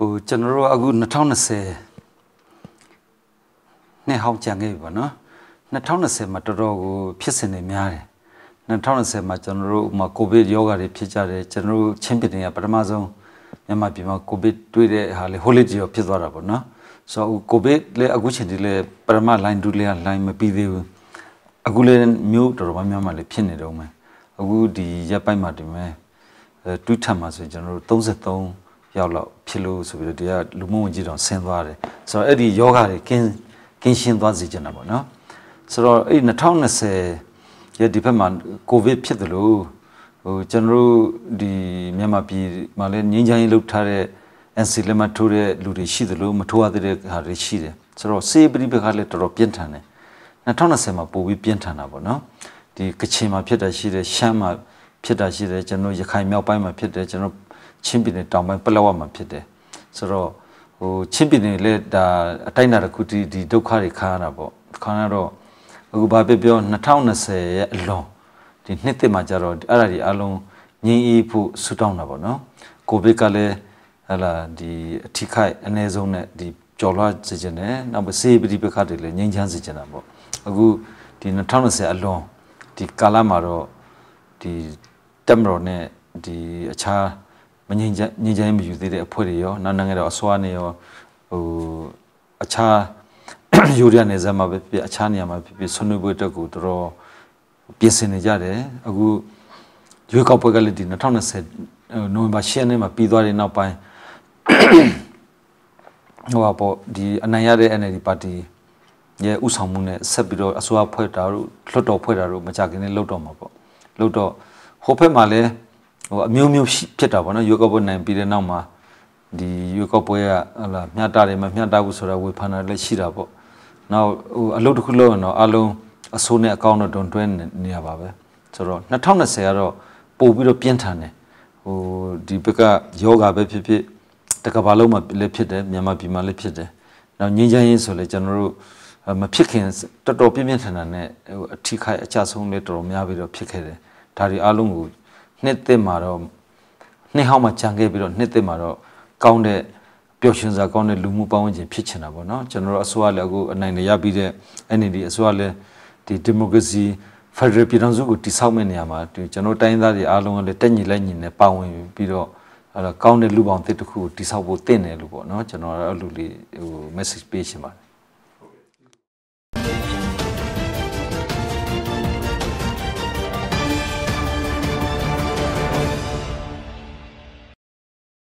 ဟိုကျွန်တော်တို့အခု2020နှစ်ဟောင်းကြံခဲ့ပြီပေါ့နော်2020မှာတော်တော်ကိုဖြစ်စင်နေများတယ်2020မှာကျွန်တော်တို့ဥမာကိုဗစ်ရောဂါတွေဖြစ်ကြတယ်ကျွန်တော်တို့ချင်းပြည်နယ်ကပထမဆုံးမြန်မာပြည်မှာကိုဗစ်တွေ့တဲ့ဟာလေဟိုလေးကြီးရောဖြစ်သွားတာပေါ့နော်ဆိုတော့ကိုဗစ်လည်းအခုချိန်ဒီလည်းပထမလိုင်းဒူလည်းလိုင်းမပြီးသေးဘူးအခုလည်းမျိုးတော်တော်များများလည်းဖြစ်နေတော့မယ်အခုဒီရက်ပိုင်းမှာဒီမဲ့ Twitter မှာဆိုကျွန်တော်တို့33ရောက်လောက်ဖြစ်လို့ဆိုပြီးတော့တရားလူမှုဝန်ကြီးတော်ဆင်းသွားတယ်ဆိုတော့အဲ့ဒီယောဂတွေကင်းကင်းရှင်းသွားစေချင်တာပေါ့နော်ဆိုတော့အဲ့2020ရဲ့ဒီဘက်မှာကိုဗစ်ဖြစ်တယ်လို့ဟိုကျွန်တော်တို့ဒီမြန်မာပြည်မှာလည်းငင်းချိုင်းလောက်ထားတဲ့ NC လက်မှတ်ထိုးတဲ့လူတွေရှိတယ်လို့မထိုးရတဲ့ဟာတွေရှိတယ်ဆိုတော့စေးပရိပခါလည်းတော်တော်ပြင်းထန်တယ်2020မှာပိုပြီးပြင်းထန်တာပေါ့နော်ဒီကချင်မှာဖြစ်တာရှိတယ်ရှမ်းမှာဖြစ်တာရှိတယ်ကျွန်တော်ရခိုင်မြောက်ပိုင်းမှာဖြစ်တယ်ကျွန်တော်ချင်းပြည်နယ်တောင်ပိုင်းပလောဝမှာဖြစ်တယ်ဆိုတော့ဟိုချင်းပြည်နယ်လည်းဒါအတိုင်းအတာတစ်ခုဒီဒီဒုက္ခတွေခံရတာပေါ့ခံရတော့အခုဘာပြောပြော2020ရဲ့အလွန်ဒီနှစ်သစ်မှာကြတော့အဲ့ဒါဒီအလုံးငြင်းအေးဖို့ဆူတောင်းတာပေါ့နော် ကိုဗစ်ကလည်းဟလာဒီအထိခိုက်အ ਨੇ ဆုံးနဲ့ဒီကျော်လွှားစေခြင်းနဲ့နောက်ပစေပတိပခတ်တွေလည်းငြိမ်းချမ်းစေခြင်းတာပေါ့အခုဒီ2020အလွန်ဒီကာလမှာတော့ဒီတက်မတော်နဲ့ဒီအခြားမငြိမ်ချငြိမ်ချမ်းမယူသေးတဲ့အဖွဲ့တွေရောနောက်နိုင်ငံတော်အစွာနေရောဟိုအခြားယူရီးယားနယ်စပ်မှာပဲဖြစ်အခြားနေရာမှာဖြစ်ဖြစ်ဆွနွေးပွဲတက်ကိုတော်တော်ပြင်ဆင်နေကြတယ်အခုရွေးကောက်ပွဲကလည်းဒီ2020နိုဝင်ဘာ10ရက်နေ့မှာပြီးသွားတဲ့နောက်ပိုင်းဟိုပါပေါ့ဒီအနိုင်ရတဲ့ NLD ပါတီရဲ့ဥဆောင်မှုနဲ့ဆက်ပြီးတော့အစိုးရဖွဲ့တာတို့လွှတ်တော်ဖွဲ့တာတို့မကြခင်နဲ့လှုပ်တော့မှာပေါ့လှုပ်တော့ဟိုဘက်မှာလည်းဟိုအမျိုးမျိုးဖြစ်တာပေါ့နော်ရွေးကောက်ပွဲနိုင်ပြီးတဲ့နောက်မှာဒီရွေးကောက်ပွဲကဟလာမျှတတယ်မမျှတဘူးဆိုတာဝေဖန်တာလည်းရှိတာပေါ့နောက်ဟိုအလုပ်တစ်ခုလုပ်ရင်တော့အလုံးအဆိုးနဲ့အကောင်းတော့တွန်တွင်းနေရပါပဲဆိုတော့2020ကတော့ပို့ပြီးတော့ပြင်းထန်တယ်ဟိုဒီဘက်ကယောဂပဲဖြစ်ဖြစ်တကဘာလုံးမှာလည်းဖြစ်တယ်မြန်မာပြည်မှာလည်းဖြစ်တယ်နောက်ငင်းချမ်းရေးဆိုလည်းကျွန်တော်တို့မဖြစ်ခင်တော်တော်ပြင်းပြင်းထန်ထန်နဲ့ဟိုအထီးခိုက်အချဆုံးလည်းတော်တော်များပြီးတော့ဖြစ်ခဲ့တယ်ဒါတွေအားလုံးကိုနှစ်သစ်မှာတော့နှစ်ဟောင်းမှာကြံခဲ့ပြီးတော့နှစ်သစ်မှာတော့ကောင်းတဲ့ပျော်ရွှင်စွာကောင်းတဲ့လူမှုပတ်ဝန်းကျင်ဖြစ်ချင်တာပေါ့နော်ကျွန်တော်တို့အစိုးရလည်းအခုအနိုင်နဲ့ရပြီးတဲ့ NLD အစိုးရလည်းဒီဒီမိုကရေစီဖက်ဒရယ်ပြည်ထောင်စုကိုတည်ဆောက်မဲ့နေရာမှာဒီကျွန်တော်တိုင်းသားတွေအားလုံးကလည်းတက်ညီလက်ညီနဲ့ပါဝင်ပြီးတော့အဲ့တော့ကောင်းတဲ့လူပေါင်းတစ်တစ်ခုကိုတည်ဆောက်ဖို့တင့်တယ်လို့ပေါ့နော်ကျွန်တော်အဲ့လိုလေးဟို message ပေးချင်ပါတယ်